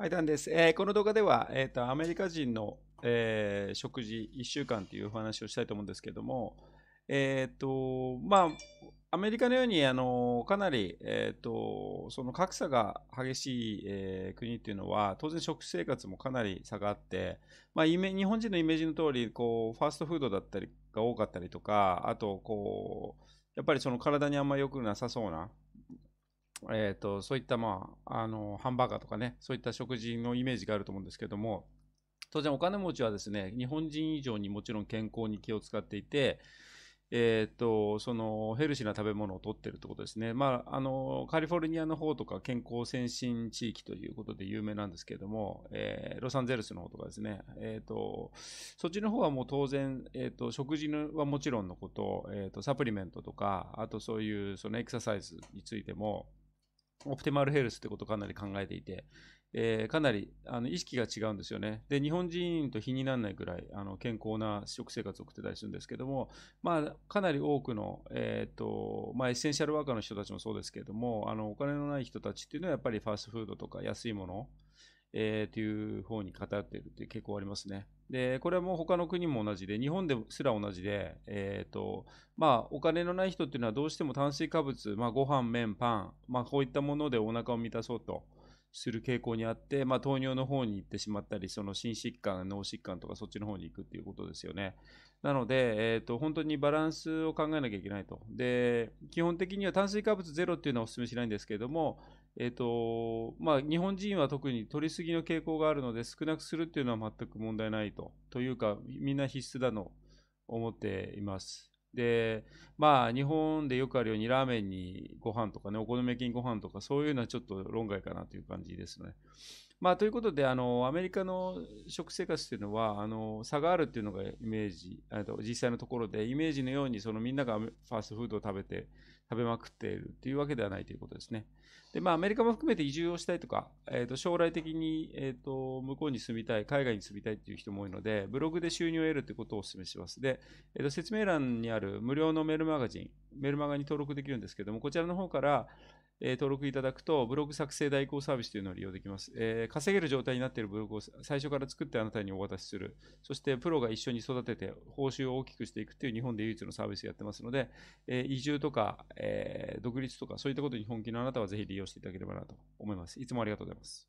はい、ダンです。えー、この動画では、えっ、ー、と、アメリカ人の、えー、食事1週間というお話をしたいと思うんですけども、えっ、ー、と、まあ、アメリカのように、あの、かなり、えっ、と、その格差が激しい、え国っていうのは、当然食生活もかなり下があって、まあ、イメ日本人のイメージの通り、こう、ファーストフードだったりが多かったりとか、あと、こう、やっぱりその体にあんまり良くなさそうな、えーと、そういった、まあ、あのハンバーガーとかねそういった食事のイメージがあると思うんですけども当然お金持ちはですね日本人以上にもちろん健康に気を使っていて、えーと、そのヘルシーな食べ物をとってるってことですね、まあ、あのカリフォルニアの方とか健康先進地域ということで有名なんですけれども、えー、ロサンゼルスの方とかですね、えーと、そっちの方はもう当然、えーと、と食事はもちろんのこと、えー、とサプリメントとかあとそういうそのエクササイズについてもオプティマルヘルスってことをかなり考えていて、えー、かなりあの意識が違うんですよね。で、日本人と比にならないぐらいあの健康な食生活を送ってたりするんですけども、まあ、かなり多くの、えーとまあ、エッセンシャルワーカーの人たちもそうですけども、あのお金のない人たちっていうのはやっぱりファーストフードとか安いもの、えー、という方に偏っているという傾向ありますね。で、これはもう他の国も同じで、日本ですら同じで、えっ、ー、と、まあ、お金のない人っていうのはどうしても炭水化物、まあ、ご飯、麺、パン、まあ、こういったものでお腹を満たそうと。する傾向にあって、まあ、糖尿の方に行ってしまったり、その心疾患、脳疾患とかそっちの方に行くっていうことですよね。なので、えーと、本当にバランスを考えなきゃいけないと。で、基本的には炭水化物ゼロっていうのはお勧めしないんですけれども、えーとまあ、日本人は特に取りすぎの傾向があるので、少なくするっていうのは全く問題ないと。というか、みんな必須だと思っています。でまあ日本でよくあるようにラーメンにご飯とかねお好み焼きにご飯とかそういうのはちょっと論外かなという感じですね。まあ、ということであの、アメリカの食生活というのはあの、差があるっていうのがイメージ、と実際のところで、イメージのようにそのみんながファーストフードを食べて、食べまくっているというわけではないということですね。で、まあ、アメリカも含めて移住をしたいとか、えー、と将来的に、えー、と向こうに住みたい、海外に住みたいという人も多いので、ブログで収入を得るということをお勧めします。で、えー、と説明欄にある無料のメールマガジン、メルマガに登録できるんですけども、こちらの方から、えー、登録いただくと、ブログ作成代行サービスというのを利用できます、えー、稼げる状態になっているブログを最初から作ってあなたにお渡しする。そして、プロが一緒に育てて、報酬を大きくしていくという日本で唯一のサービスをやってますので、えー、移住とか、え独立とか、そういったことに本気のあなたはぜひ利用していただければなと思います。いつもありがとうございます。